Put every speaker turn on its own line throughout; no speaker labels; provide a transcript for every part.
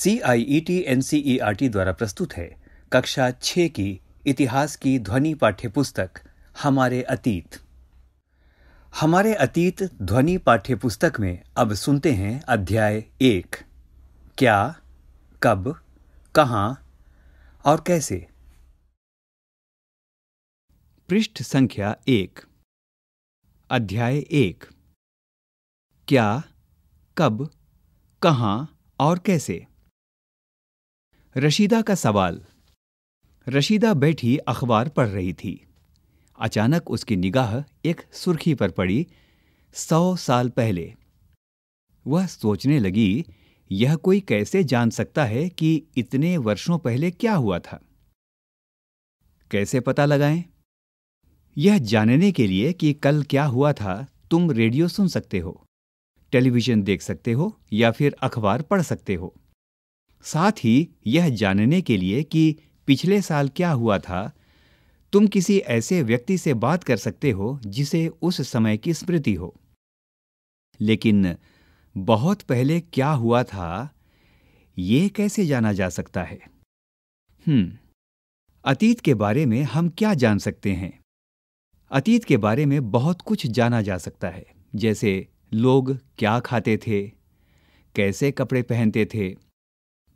C I E T N C E R T द्वारा प्रस्तुत है कक्षा छ की इतिहास की ध्वनि पाठ्य पुस्तक हमारे अतीत हमारे अतीत ध्वनि पाठ्य पुस्तक में अब सुनते हैं अध्याय एक क्या कब कहा और कैसे पृष्ठ संख्या एक अध्याय एक क्या कब कहा और कैसे रशीदा का सवाल रशीदा बैठी अखबार पढ़ रही थी अचानक उसकी निगाह एक सुर्खी पर पड़ी सौ साल पहले वह सोचने लगी यह कोई कैसे जान सकता है कि इतने वर्षों पहले क्या हुआ था कैसे पता लगाएं? यह जानने के लिए कि कल क्या हुआ था तुम रेडियो सुन सकते हो टेलीविज़न देख सकते हो या फिर अखबार पढ़ सकते हो साथ ही यह जानने के लिए कि पिछले साल क्या हुआ था तुम किसी ऐसे व्यक्ति से बात कर सकते हो जिसे उस समय की स्मृति हो लेकिन बहुत पहले क्या हुआ था ये कैसे जाना जा सकता है हम्म अतीत के बारे में हम क्या जान सकते हैं अतीत के बारे में बहुत कुछ जाना जा सकता है जैसे लोग क्या खाते थे कैसे कपड़े पहनते थे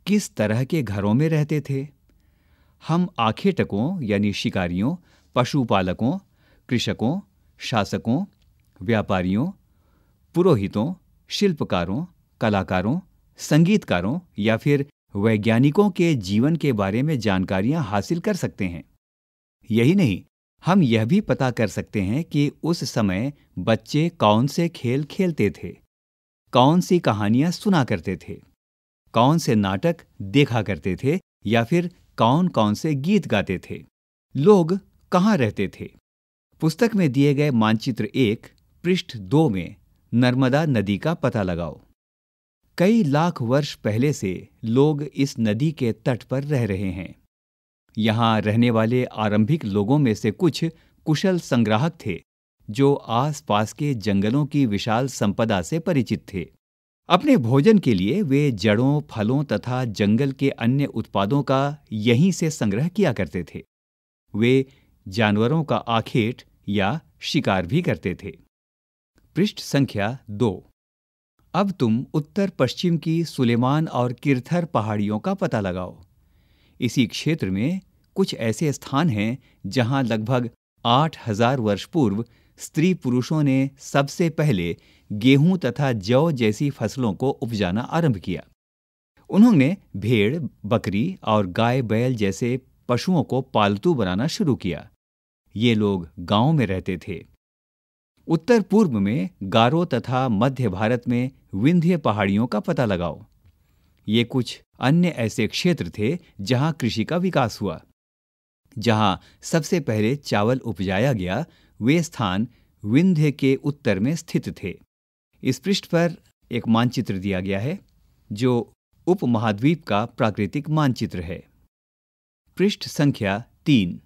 किस तरह के घरों में रहते थे हम आखेटकों यानी शिकारियों पशुपालकों कृषकों शासकों व्यापारियों पुरोहितों शिल्पकारों कलाकारों संगीतकारों या फिर वैज्ञानिकों के जीवन के बारे में जानकारियां हासिल कर सकते हैं यही नहीं हम यह भी पता कर सकते हैं कि उस समय बच्चे कौन से खेल खेलते थे कौन सी कहानियां सुना करते थे कौन से नाटक देखा करते थे या फिर कौन कौन से गीत गाते थे लोग कहाँ रहते थे पुस्तक में दिए गए मानचित्र एक पृष्ठ दो में नर्मदा नदी का पता लगाओ कई लाख वर्ष पहले से लोग इस नदी के तट पर रह रहे हैं यहाँ रहने वाले आरंभिक लोगों में से कुछ कुशल संग्राहक थे जो आसपास के जंगलों की विशाल संपदा से परिचित थे अपने भोजन के लिए वे जड़ों फलों तथा जंगल के अन्य उत्पादों का यहीं से संग्रह किया करते थे वे जानवरों का आखेट या शिकार भी करते थे पृष्ठ संख्या दो अब तुम उत्तर पश्चिम की सुलेमान और किरथर पहाड़ियों का पता लगाओ इसी क्षेत्र में कुछ ऐसे स्थान हैं जहां लगभग आठ हजार वर्ष पूर्व स्त्री पुरुषों ने सबसे पहले गेहूं तथा जौ जैसी फसलों को उपजाना आरंभ किया उन्होंने भेड़ बकरी और गाय बैल जैसे पशुओं को पालतू बनाना शुरू किया ये लोग गांव में रहते थे उत्तर पूर्व में गारो तथा मध्य भारत में विंध्य पहाड़ियों का पता लगाओ ये कुछ अन्य ऐसे क्षेत्र थे जहां कृषि का विकास हुआ जहां सबसे पहले चावल उपजाया गया वे स्थान विंध्य के उत्तर में स्थित थे इस पृष्ठ पर एक मानचित्र दिया गया है जो उप महाद्वीप का प्राकृतिक मानचित्र है पृष्ठ संख्या तीन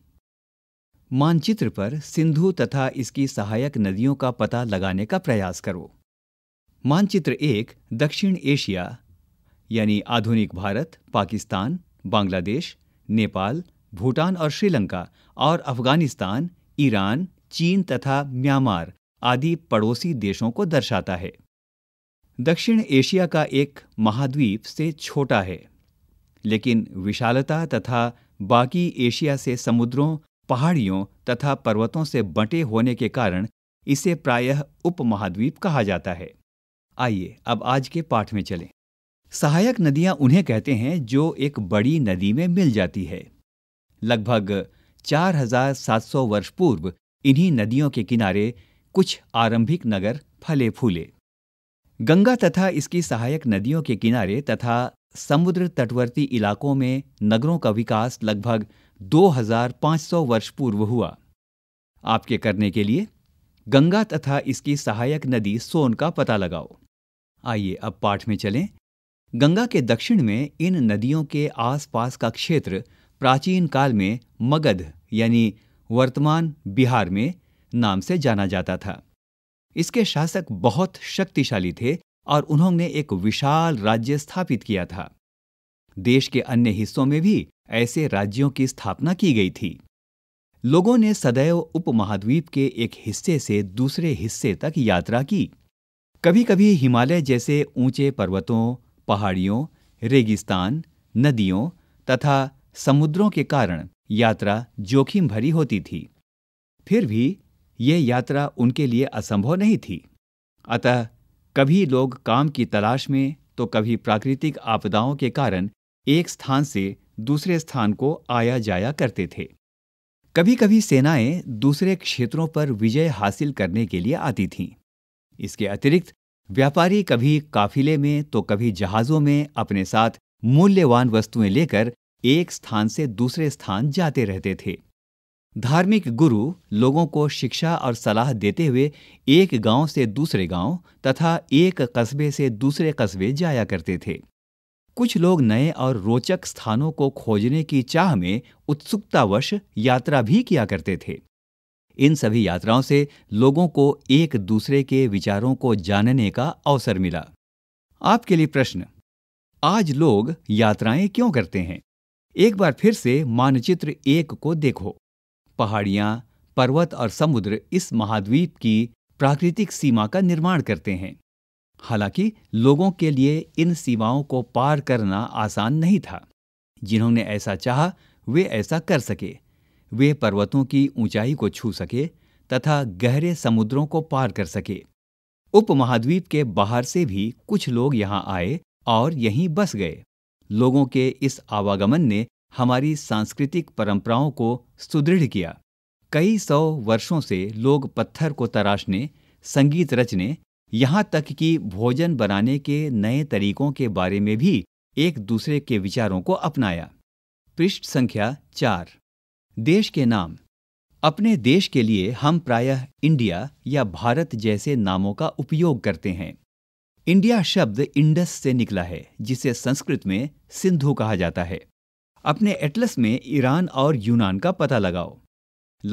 मानचित्र पर सिंधु तथा इसकी सहायक नदियों का पता लगाने का प्रयास करो मानचित्र एक दक्षिण एशिया यानी आधुनिक भारत पाकिस्तान बांग्लादेश नेपाल भूटान और श्रीलंका और अफगानिस्तान ईरान चीन तथा म्यांमार आदि पड़ोसी देशों को दर्शाता है दक्षिण एशिया का एक महाद्वीप से छोटा है लेकिन विशालता तथा बाकी एशिया से समुद्रों पहाड़ियों तथा पर्वतों से बंटे होने के कारण इसे प्रायः उपमहाद्वीप कहा जाता है आइए अब आज के पाठ में चलें सहायक नदियां उन्हें कहते हैं जो एक बड़ी नदी में मिल जाती है लगभग 4700 वर्ष पूर्व इन्हीं नदियों के किनारे कुछ आरंभिक नगर फले फूले गंगा तथा इसकी सहायक नदियों के किनारे तथा समुद्र तटवर्ती इलाकों में नगरों का विकास लगभग 2500 वर्ष पूर्व हुआ आपके करने के लिए गंगा तथा इसकी सहायक नदी सोन का पता लगाओ आइए अब पाठ में चलें गंगा के दक्षिण में इन नदियों के आसपास का क्षेत्र प्राचीन काल में मगध यानी वर्तमान बिहार में नाम से जाना जाता था इसके शासक बहुत शक्तिशाली थे और उन्होंने एक विशाल राज्य स्थापित किया था देश के अन्य हिस्सों में भी ऐसे राज्यों की स्थापना की गई थी लोगों ने सदैव उपमहाद्वीप के एक हिस्से से दूसरे हिस्से तक यात्रा की कभी कभी हिमालय जैसे ऊंचे पर्वतों पहाड़ियों रेगिस्तान नदियों तथा समुद्रों के कारण यात्रा जोखिम भरी होती थी फिर भी यह यात्रा उनके लिए असंभव नहीं थी अतः कभी लोग काम की तलाश में तो कभी प्राकृतिक आपदाओं के कारण एक स्थान से दूसरे स्थान को आया जाया करते थे कभी कभी सेनाएं दूसरे क्षेत्रों पर विजय हासिल करने के लिए आती थीं इसके अतिरिक्त व्यापारी कभी काफिले में तो कभी जहाज़ों में अपने साथ मूल्यवान वस्तुएं लेकर एक स्थान से दूसरे स्थान जाते रहते थे धार्मिक गुरु लोगों को शिक्षा और सलाह देते हुए एक गांव से दूसरे गांव तथा एक कस्बे से दूसरे कस्बे जाया करते थे कुछ लोग नए और रोचक स्थानों को खोजने की चाह में उत्सुकतावश यात्रा भी किया करते थे इन सभी यात्राओं से लोगों को एक दूसरे के विचारों को जानने का अवसर मिला आपके लिए प्रश्न आज लोग यात्राएं क्यों करते हैं एक बार फिर से मानचित्र एक को देखो पहाड़ियां पर्वत और समुद्र इस महाद्वीप की प्राकृतिक सीमा का निर्माण करते हैं हालांकि लोगों के लिए इन सीमाओं को पार करना आसान नहीं था जिन्होंने ऐसा चाहा वे ऐसा कर सके वे पर्वतों की ऊंचाई को छू सके तथा गहरे समुद्रों को पार कर सके उपमहाद्वीप के बाहर से भी कुछ लोग यहाँ आए और यहीं बस गए लोगों के इस आवागमन ने हमारी सांस्कृतिक परंपराओं को सुदृढ़ किया कई सौ वर्षों से लोग पत्थर को तराशने संगीत रचने यहाँ तक कि भोजन बनाने के नए तरीकों के बारे में भी एक दूसरे के विचारों को अपनाया पृष्ठ संख्या चार देश के नाम अपने देश के लिए हम प्रायः इंडिया या भारत जैसे नामों का उपयोग करते हैं इंडिया शब्द इंडस से निकला है जिसे संस्कृत में सिंधु कहा जाता है अपने एटलस में ईरान और यूनान का पता लगाओ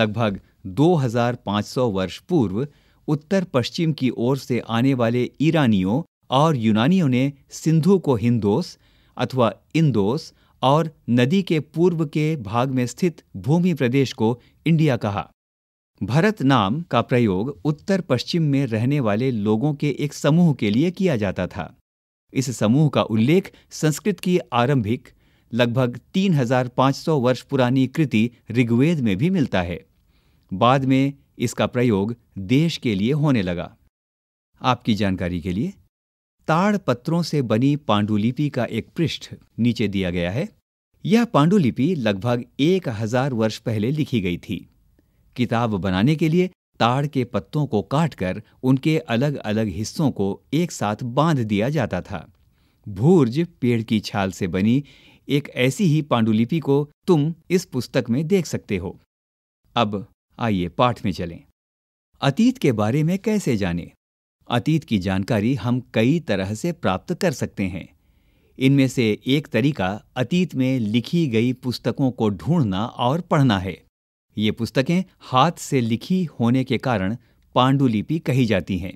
लगभग 2500 वर्ष पूर्व उत्तर पश्चिम की ओर से आने वाले ईरानियों और यूनानियों ने सिंधु को हिंदोस अथवा इंदोस और नदी के पूर्व के भाग में स्थित भूमि प्रदेश को इंडिया कहा भरत नाम का प्रयोग उत्तर पश्चिम में रहने वाले लोगों के एक समूह के लिए किया जाता था इस समूह का उल्लेख संस्कृत की आरंभिक लगभग 3500 वर्ष पुरानी कृति ऋग्वेद में भी मिलता है बाद में इसका प्रयोग देश के लिए होने लगा आपकी जानकारी के लिए ताड़ पत्रों से बनी पांडुलिपि का एक पृष्ठ नीचे दिया गया है यह पांडुलिपि लगभग एक हजार वर्ष पहले लिखी गई थी किताब बनाने के लिए ताड़ के पत्तों को काटकर उनके अलग अलग हिस्सों को एक साथ बांध दिया जाता था भूर्ज पेड़ की छाल से बनी एक ऐसी ही पांडुलिपि को तुम इस पुस्तक में देख सकते हो अब आइए पाठ में चलें अतीत के बारे में कैसे जाने अतीत की जानकारी हम कई तरह से प्राप्त कर सकते हैं इनमें से एक तरीका अतीत में लिखी गई पुस्तकों को ढूंढना और पढ़ना है ये पुस्तकें हाथ से लिखी होने के कारण पांडुलिपि कही जाती हैं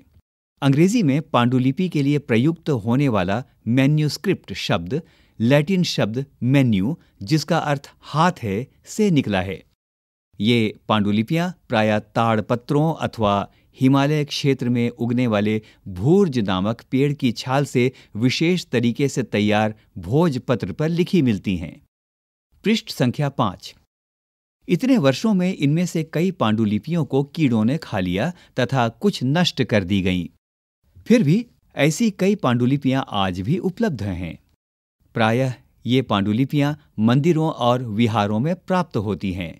अंग्रेजी में पांडुलिपि के लिए प्रयुक्त होने वाला मेन्यूस्क्रिप्ट शब्द लैटिन शब्द मेन्यू जिसका अर्थ हाथ है से निकला है ये पांडुलिपियां प्राय ताड़पत्रों अथवा हिमालय क्षेत्र में उगने वाले भूर्ज नामक पेड़ की छाल से विशेष तरीके से तैयार भोजपत्र पर लिखी मिलती हैं पृष्ठ संख्या पांच इतने वर्षों में इनमें से कई पांडुलिपियों को कीड़ों ने खा लिया तथा कुछ नष्ट कर दी गईं। फिर भी ऐसी कई पांडुलिपियां आज भी उपलब्ध हैं प्रायः ये पांडुलिपियां मंदिरों और विहारों में प्राप्त होती हैं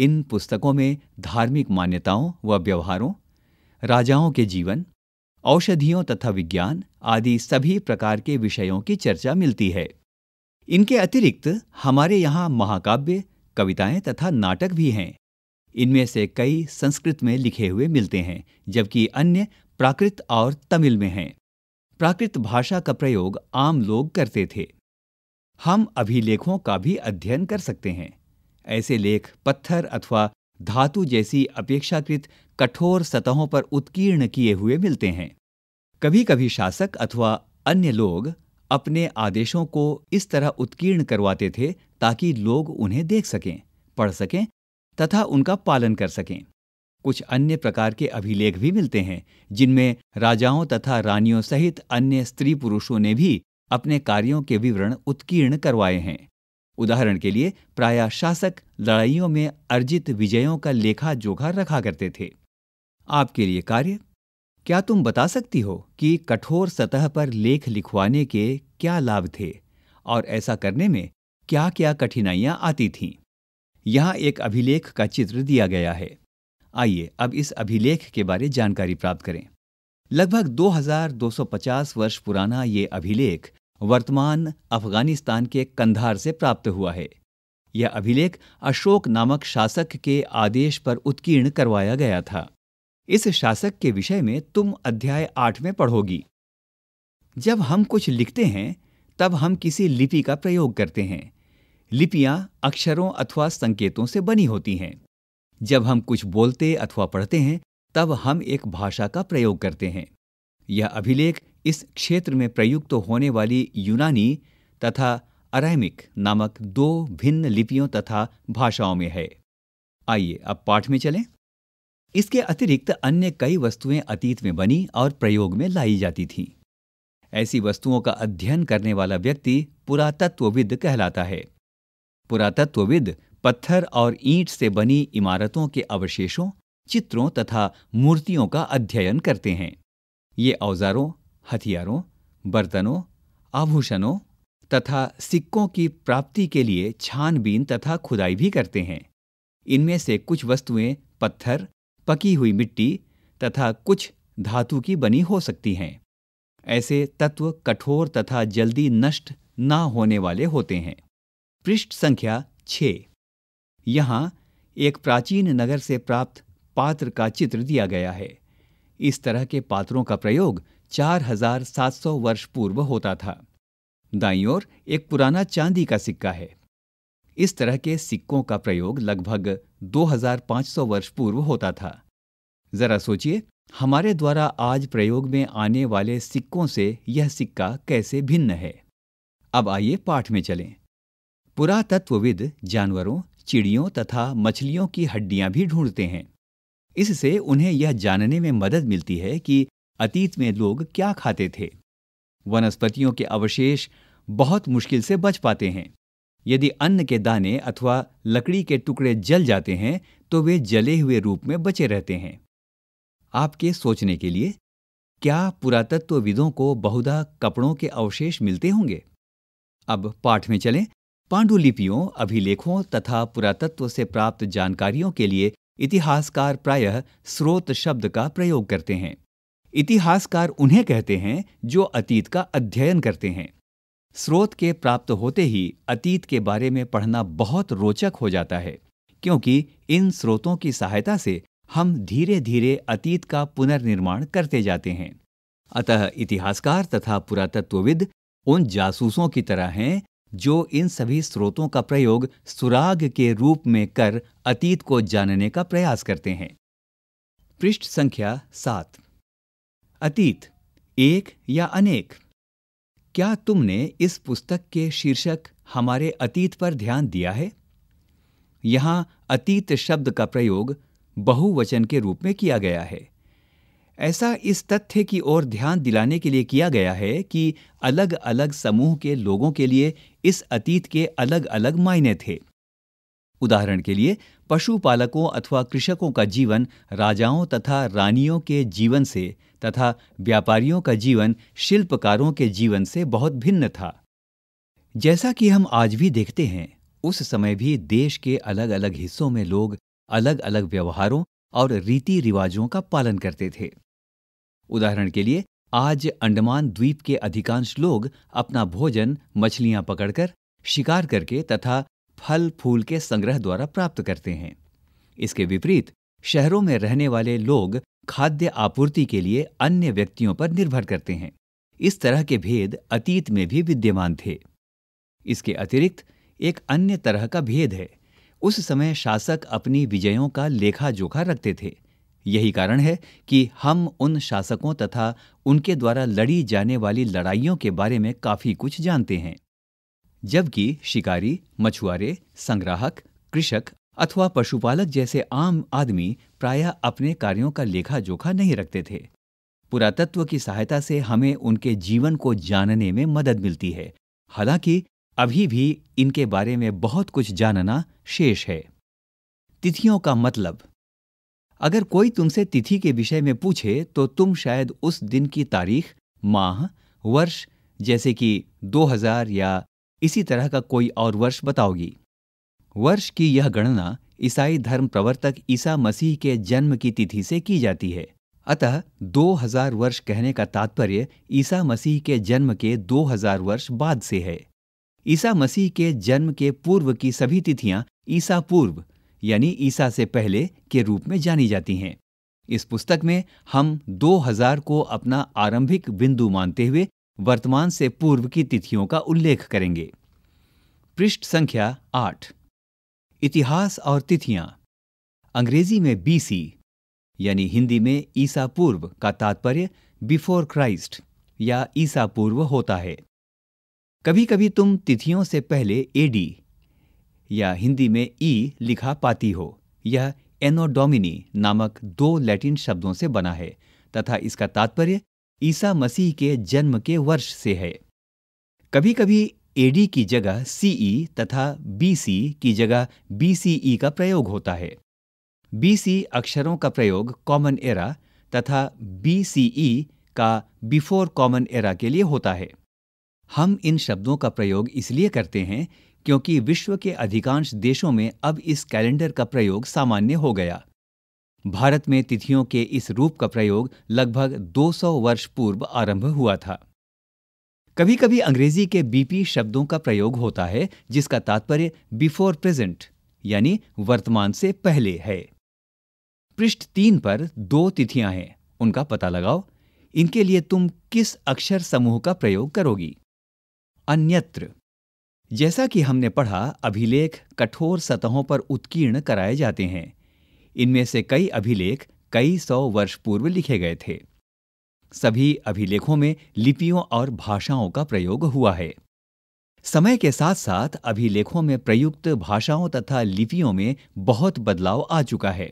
इन पुस्तकों में धार्मिक मान्यताओं व व्यवहारों राजाओं के जीवन औषधियों तथा विज्ञान आदि सभी प्रकार के विषयों की चर्चा मिलती है इनके अतिरिक्त हमारे यहाँ महाकाव्य कविताएं तथा नाटक भी हैं इनमें से कई संस्कृत में लिखे हुए मिलते हैं जबकि अन्य प्राकृत और तमिल में हैं प्राकृत भाषा का प्रयोग आम लोग करते थे हम अभिलेखों का भी अध्ययन कर सकते हैं ऐसे लेख पत्थर अथवा धातु जैसी अपेक्षाकृत कठोर सतहों पर उत्कीर्ण किए हुए मिलते हैं कभी कभी शासक अथवा अन्य लोग अपने आदेशों को इस तरह उत्कीर्ण करवाते थे ताकि लोग उन्हें देख सकें पढ़ सकें तथा उनका पालन कर सकें कुछ अन्य प्रकार के अभिलेख भी मिलते हैं जिनमें राजाओं तथा रानियों सहित अन्य स्त्री पुरुषों ने भी अपने कार्यों के विवरण उत्कीर्ण करवाए हैं उदाहरण के लिए प्राय शासक लड़ाइयों में अर्जित विजयों का लेखा जोखा रखा करते थे आपके लिए कार्य क्या तुम बता सकती हो कि कठोर सतह पर लेख लिखवाने के क्या लाभ थे और ऐसा करने में क्या क्या कठिनाइयां आती थीं यहाँ एक अभिलेख का चित्र दिया गया है आइए अब इस अभिलेख के बारे जानकारी प्राप्त करें लगभग 2250 वर्ष पुराना ये अभिलेख वर्तमान अफगानिस्तान के कंधार से प्राप्त हुआ है यह अभिलेख अशोक नामक शासक के आदेश पर उत्कीर्ण करवाया गया था इस शासक के विषय में तुम अध्याय आठ में पढ़ोगी जब हम कुछ लिखते हैं तब हम किसी लिपि का प्रयोग करते हैं लिपियां अक्षरों अथवा संकेतों से बनी होती हैं जब हम कुछ बोलते अथवा पढ़ते हैं तब हम एक भाषा का प्रयोग करते हैं यह अभिलेख इस क्षेत्र में प्रयुक्त होने वाली यूनानी तथा अरैमिक नामक दो भिन्न लिपियों तथा भाषाओं में है आइए अब पाठ में चलें इसके अतिरिक्त अन्य कई वस्तुएं अतीत में बनी और प्रयोग में लाई जाती थीं ऐसी वस्तुओं का अध्ययन करने वाला व्यक्ति पुरातत्वविद कहलाता है पुरातत्वविद पत्थर और ईंट से बनी इमारतों के अवशेषों चित्रों तथा मूर्तियों का अध्ययन करते हैं ये औजारों हथियारों बर्तनों आभूषणों तथा सिक्कों की प्राप्ति के लिए छानबीन तथा खुदाई भी करते हैं इनमें से कुछ वस्तुएं पत्थर पकी हुई मिट्टी तथा कुछ धातु की बनी हो सकती हैं ऐसे तत्व कठोर तथा जल्दी नष्ट ना होने वाले होते हैं पृष्ठ संख्या छ यहाँ एक प्राचीन नगर से प्राप्त पात्र का चित्र दिया गया है इस तरह के पात्रों का प्रयोग 4700 वर्ष पूर्व होता था दाई ओर एक पुराना चांदी का सिक्का है इस तरह के सिक्कों का प्रयोग लगभग 2500 वर्ष पूर्व होता था जरा सोचिए हमारे द्वारा आज प्रयोग में आने वाले सिक्कों से यह सिक्का कैसे भिन्न है अब आइए पाठ में चलें पुरातत्वविद जानवरों चिड़ियों तथा मछलियों की हड्डियां भी ढूंढते हैं इससे उन्हें यह जानने में मदद मिलती है कि अतीत में लोग क्या खाते थे वनस्पतियों के अवशेष बहुत मुश्किल से बच पाते हैं यदि अन्न के दाने अथवा लकड़ी के टुकड़े जल जाते हैं तो वे जले हुए रूप में बचे रहते हैं आपके सोचने के लिए क्या पुरातत्वविदों को बहुधा कपड़ों के अवशेष मिलते होंगे अब पाठ में चलें पांडुलिपियों अभिलेखों तथा पुरातत्व से प्राप्त जानकारियों के लिए इतिहासकार प्रायः स्रोत शब्द का प्रयोग करते हैं इतिहासकार उन्हें कहते हैं जो अतीत का अध्ययन करते हैं स्रोत के प्राप्त होते ही अतीत के बारे में पढ़ना बहुत रोचक हो जाता है क्योंकि इन स्रोतों की सहायता से हम धीरे धीरे अतीत का पुनर्निर्माण करते जाते हैं अतः इतिहासकार तथा पुरातत्वविद उन जासूसों की तरह हैं जो इन सभी स्रोतों का प्रयोग सुराग के रूप में कर अतीत को जानने का प्रयास करते हैं पृष्ठ संख्या सात अतीत एक या अनेक क्या तुमने इस पुस्तक के शीर्षक हमारे अतीत पर ध्यान दिया है यहाँ अतीत शब्द का प्रयोग बहुवचन के रूप में किया गया है ऐसा इस तथ्य की ओर ध्यान दिलाने के लिए किया गया है कि अलग अलग समूह के लोगों के लिए इस अतीत के अलग अलग मायने थे उदाहरण के लिए पशुपालकों अथवा कृषकों का जीवन राजाओं तथा रानियों के जीवन से तथा व्यापारियों का जीवन शिल्पकारों के जीवन से बहुत भिन्न था जैसा कि हम आज भी देखते हैं उस समय भी देश के अलग अलग हिस्सों में लोग अलग अलग व्यवहारों और रीति रिवाजों का पालन करते थे उदाहरण के लिए आज अंडमान द्वीप के अधिकांश लोग अपना भोजन मछलियां पकड़कर शिकार करके तथा फल फूल के संग्रह द्वारा प्राप्त करते हैं इसके विपरीत शहरों में रहने वाले लोग खाद्य आपूर्ति के लिए अन्य व्यक्तियों पर निर्भर करते हैं इस तरह के भेद अतीत में भी विद्यमान थे इसके अतिरिक्त एक अन्य तरह का भेद है उस समय शासक अपनी विजयों का लेखा जोखा रखते थे यही कारण है कि हम उन शासकों तथा उनके द्वारा लड़ी जाने वाली लड़ाइयों के बारे में काफ़ी कुछ जानते हैं जबकि शिकारी मछुआरे संग्राहक कृषक अथवा पशुपालक जैसे आम आदमी प्रायः अपने कार्यों का लेखा जोखा नहीं रखते थे पुरातत्व की सहायता से हमें उनके जीवन को जानने में मदद मिलती है हालांकि अभी भी इनके बारे में बहुत कुछ जानना शेष है तिथियों का मतलब अगर कोई तुमसे तिथि के विषय में पूछे तो तुम शायद उस दिन की तारीख माह वर्ष जैसे कि 2000 या इसी तरह का कोई और वर्ष बताओगी वर्ष की यह गणना ईसाई धर्म प्रवर्तक ईसा मसीह के जन्म की तिथि से की जाती है अतः 2000 वर्ष कहने का तात्पर्य ईसा मसीह के जन्म के 2000 वर्ष बाद से है ईसा मसीह के जन्म के पूर्व की सभी तिथियां ईसा पूर्व यानी ईसा से पहले के रूप में जानी जाती हैं इस पुस्तक में हम 2000 को अपना आरंभिक बिंदु मानते हुए वर्तमान से पूर्व की तिथियों का उल्लेख करेंगे पृष्ठ संख्या आठ इतिहास और तिथियां अंग्रेजी में बीसी यानी हिंदी में ईसा पूर्व का तात्पर्य बिफोर क्राइस्ट या ईसा पूर्व होता है कभी कभी तुम तिथियों से पहले एडी या हिंदी में ई e लिखा पाती हो यह एनोडोमिनी नामक दो लैटिन शब्दों से बना है तथा इसका तात्पर्य ईसा मसीह के जन्म के वर्ष से है कभी कभी एडी की जगह सीई e तथा बीसी की जगह बीसीई e का प्रयोग होता है बीसी अक्षरों का प्रयोग कॉमन एरा तथा बीसीई e का बिफोर कॉमन एरा के लिए होता है हम इन शब्दों का प्रयोग इसलिए करते हैं क्योंकि विश्व के अधिकांश देशों में अब इस कैलेंडर का प्रयोग सामान्य हो गया भारत में तिथियों के इस रूप का प्रयोग लगभग 200 वर्ष पूर्व आरंभ हुआ था कभी कभी अंग्रेजी के बीपी शब्दों का प्रयोग होता है जिसका तात्पर्य बिफोर प्रेजेंट यानी वर्तमान से पहले है पृष्ठ तीन पर दो तिथियां हैं उनका पता लगाओ इनके लिए तुम किस अक्षर समूह का प्रयोग करोगी अन्यत्र जैसा कि हमने पढ़ा अभिलेख कठोर सतहों पर उत्कीर्ण कराए जाते हैं इनमें से कई अभिलेख कई सौ वर्ष पूर्व लिखे गए थे सभी अभिलेखों में लिपियों और भाषाओं का प्रयोग हुआ है समय के साथ साथ अभिलेखों में प्रयुक्त भाषाओं तथा लिपियों में बहुत बदलाव आ चुका है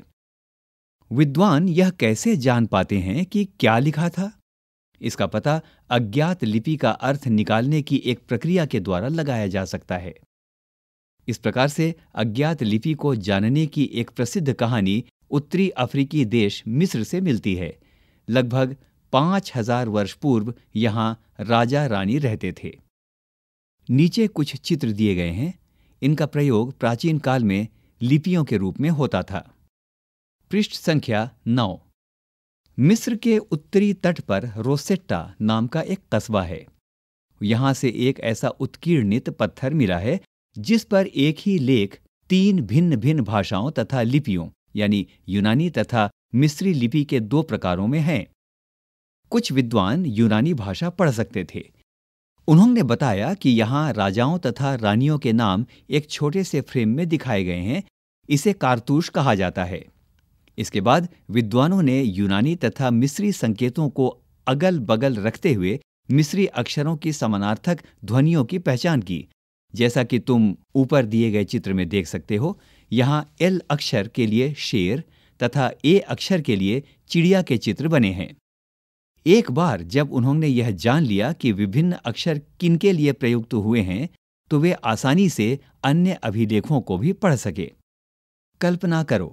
विद्वान यह कैसे जान पाते हैं कि क्या लिखा था इसका पता अज्ञात लिपि का अर्थ निकालने की एक प्रक्रिया के द्वारा लगाया जा सकता है इस प्रकार से अज्ञात लिपि को जानने की एक प्रसिद्ध कहानी उत्तरी अफ्रीकी देश मिस्र से मिलती है लगभग पांच हजार वर्ष पूर्व यहाँ राजा रानी रहते थे नीचे कुछ चित्र दिए गए हैं इनका प्रयोग प्राचीन काल में लिपियों के रूप में होता था पृष्ठ संख्या नौ मिस्र के उत्तरी तट पर रोसेट्टा नाम का एक कस्बा है यहां से एक ऐसा उत्कीर्णित पत्थर मिला है जिस पर एक ही लेख तीन भिन्न भिन्न भाषाओं तथा लिपियों यानी यूनानी तथा मिस्री लिपि के दो प्रकारों में है कुछ विद्वान यूनानी भाषा पढ़ सकते थे उन्होंने बताया कि यहाँ राजाओं तथा रानियों के नाम एक छोटे से फ्रेम में दिखाए गए हैं इसे कारतूश कहा जाता है इसके बाद विद्वानों ने यूनानी तथा मिस्री संकेतों को अगल बगल रखते हुए मिस्री अक्षरों की समानार्थक ध्वनियों की पहचान की जैसा कि तुम ऊपर दिए गए चित्र में देख सकते हो यहाँ एल अक्षर के लिए शेर तथा ए अक्षर के लिए चिड़िया के चित्र बने हैं एक बार जब उन्होंने यह जान लिया कि विभिन्न अक्षर किनके लिए प्रयुक्त हुए हैं तो वे आसानी से अन्य अभिलेखों को भी पढ़ सके कल्पना करो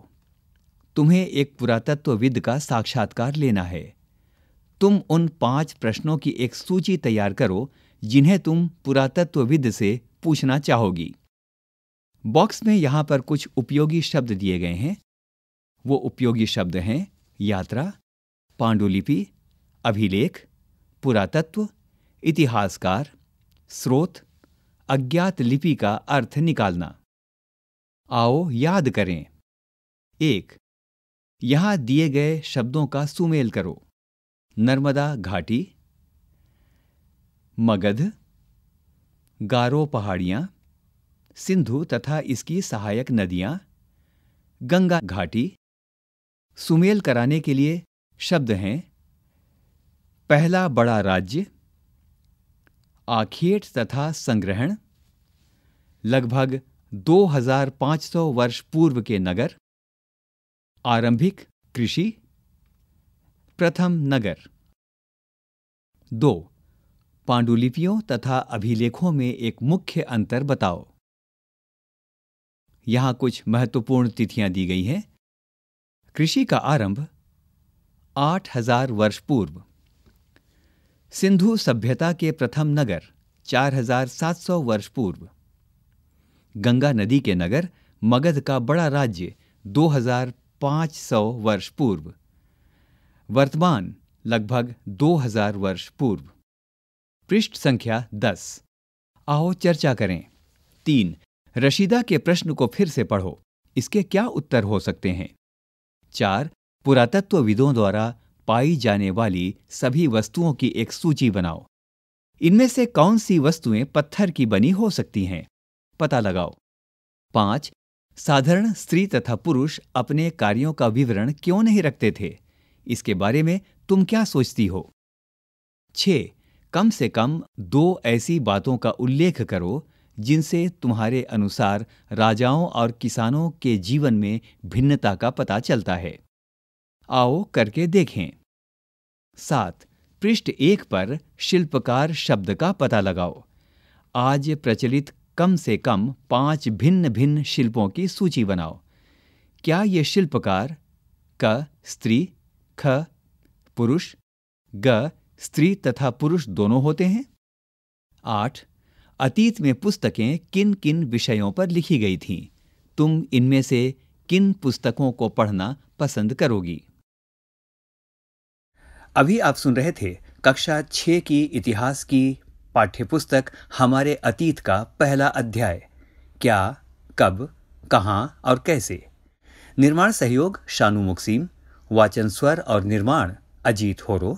तुम्हें एक पुरातत्वविद का साक्षात्कार लेना है तुम उन पांच प्रश्नों की एक सूची तैयार करो जिन्हें तुम पुरातत्वविद से पूछना चाहोगी बॉक्स में यहां पर कुछ उपयोगी शब्द दिए गए हैं वो उपयोगी शब्द हैं यात्रा पांडुलिपि अभिलेख पुरातत्व इतिहासकार स्रोत अज्ञात लिपि का अर्थ निकालना आओ याद करें एक यहां दिए गए शब्दों का सुमेल करो नर्मदा घाटी मगध गारो पहाड़ियाँ सिंधु तथा इसकी सहायक नदियाँ गंगा घाटी सुमेल कराने के लिए शब्द हैं पहला बड़ा राज्य आखेट तथा संग्रहण लगभग 2500 वर्ष पूर्व के नगर आरंभिक कृषि प्रथम नगर दो पांडुलिपियों तथा अभिलेखों में एक मुख्य अंतर बताओ यहां कुछ महत्वपूर्ण तिथियां दी गई हैं कृषि का आरंभ 8000 वर्ष पूर्व सिंधु सभ्यता के प्रथम नगर 4700 वर्ष पूर्व गंगा नदी के नगर मगध का बड़ा राज्य 2500 वर्ष पूर्व वर्तमान लगभग 2000 वर्ष पूर्व पृष्ठ संख्या दस आओ चर्चा करें तीन रशीदा के प्रश्न को फिर से पढ़ो इसके क्या उत्तर हो सकते हैं चार पुरातत्वविदों द्वारा पाई जाने वाली सभी वस्तुओं की एक सूची बनाओ इनमें से कौन सी वस्तुएं पत्थर की बनी हो सकती हैं पता लगाओ पांच साधारण स्त्री तथा पुरुष अपने कार्यों का विवरण क्यों नहीं रखते थे इसके बारे में तुम क्या सोचती हो छः कम से कम दो ऐसी बातों का उल्लेख करो जिनसे तुम्हारे अनुसार राजाओं और किसानों के जीवन में भिन्नता का पता चलता है आओ करके देखें सात पृष्ठ एक पर शिल्पकार शब्द का पता लगाओ आज प्रचलित कम से कम पांच भिन्न भिन्न शिल्पों की सूची बनाओ क्या ये शिल्पकार क स्त्री ख पुरुष ग स्त्री तथा पुरुष दोनों होते हैं आठ अतीत में पुस्तकें किन किन विषयों पर लिखी गई थीं तुम इनमें से किन पुस्तकों को पढ़ना पसंद करोगी अभी आप सुन रहे थे कक्षा छ की इतिहास की पाठ्यपुस्तक हमारे अतीत का पहला अध्याय क्या कब कहाँ और कैसे निर्माण सहयोग शानू मुक्सीम वाचन स्वर और निर्माण अजीत होरो